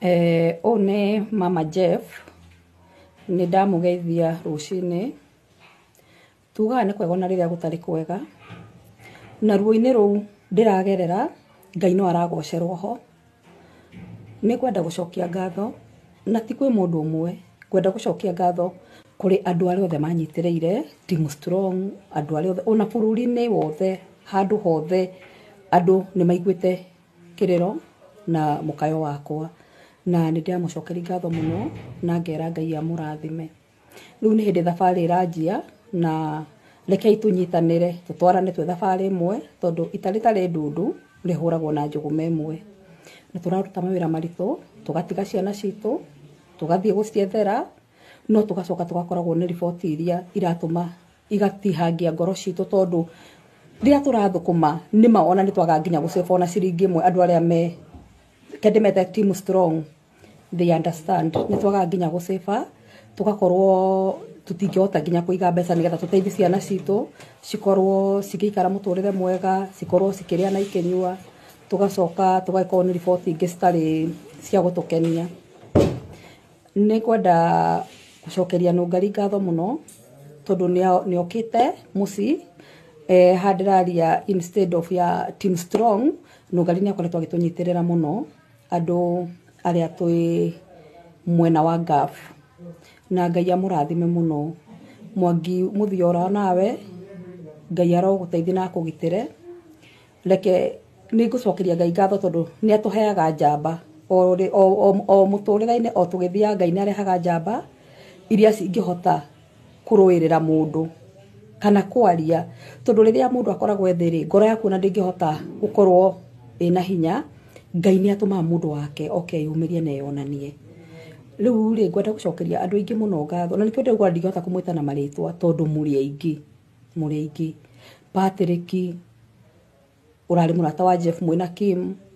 Eh, ũũ nĩ mama Jeff, nĩ ndamũgeithia rũcinĩ, tugaga nĩ kwega ona rĩrĩa gũtarĩ kwega, na ruo-inĩ rũu ndĩragerera, Ngai no aragocerwo ho, nĩ kwenda gũcokia ngatho, na ti kwĩ mũndũ ũmwe, kwenda gũcokia ngatho kũrĩ andũ arĩa othe manyitĩrĩire, Team Strong, andũ arĩa othe, ona bũrũri-inĩ wothe, handũ hothe andũ nĩ maiguĩte kĩrĩro na mũkayo wakwa na nä ndäramåcokeria ngatho må no na ngera ngai amå rathime rä u nä hä ndä thabarä ranjia na rekei tå nyitanä tåtwarane twä thabarä ä mwe tondå itarä tarä ndundu rä hå ragwo na njå gå ma ä mwe na tå raruta mawä ra maritå tå gatiga ciana citå tå gathiä gå ciethera no tå gacoka tå gakoragwo nä riboti iria iratå ma igatihangia ngoro citå tondå rä a tå rathå kå ma nä ma nä twaga nginya gå cebona ciringi ä mwe andå arä a me kende mete team strong they understand nä twagaga nginya gå cba tågakorwo tutingĩhota nginya kũiga mbeca nĩgetha tũteithie ciana citũ cikorwo cigĩikara mũtũrĩre mwega cikorwo cikĩrĩa na ikĩnyua tũgacoka tũgagĩkorwo nĩ riboti ingĩ citarĩ cia gũtũkenia nĩ kwenda gũcokeria ngari ngatho mũno tondũ nĩ okĩte mũciĩ eh, handĩraria instead of ya team strong ngari nĩ akoretwo agĩtũnyitĩrĩra mũno andũ a twä mwena wa gaf na ngai må no mwangi ra nawe ngai teithi na akũgitĩre reke ngå cokeria ngai ngatho nä atå heaga njamba o, o, o mũtũrĩre-inĩ o thia ngai nä arehaga njamba iria ra må ndå kana kwaria tondũ rĩrĩa mũndũ akoragwo ethĩ rĩ ngoro hota gå korwo ä na hinya ngai nä atå maga må ndå wake oke yå mä rie na yonanie rä u rä ngwenda gå cokeria andå aingä må no ngatho na nä kä ndä ndingähota kå mwä ta na marä twa tondå må rä aingä må rä aingä patrick å rarä må rata wa jeff mwä na kim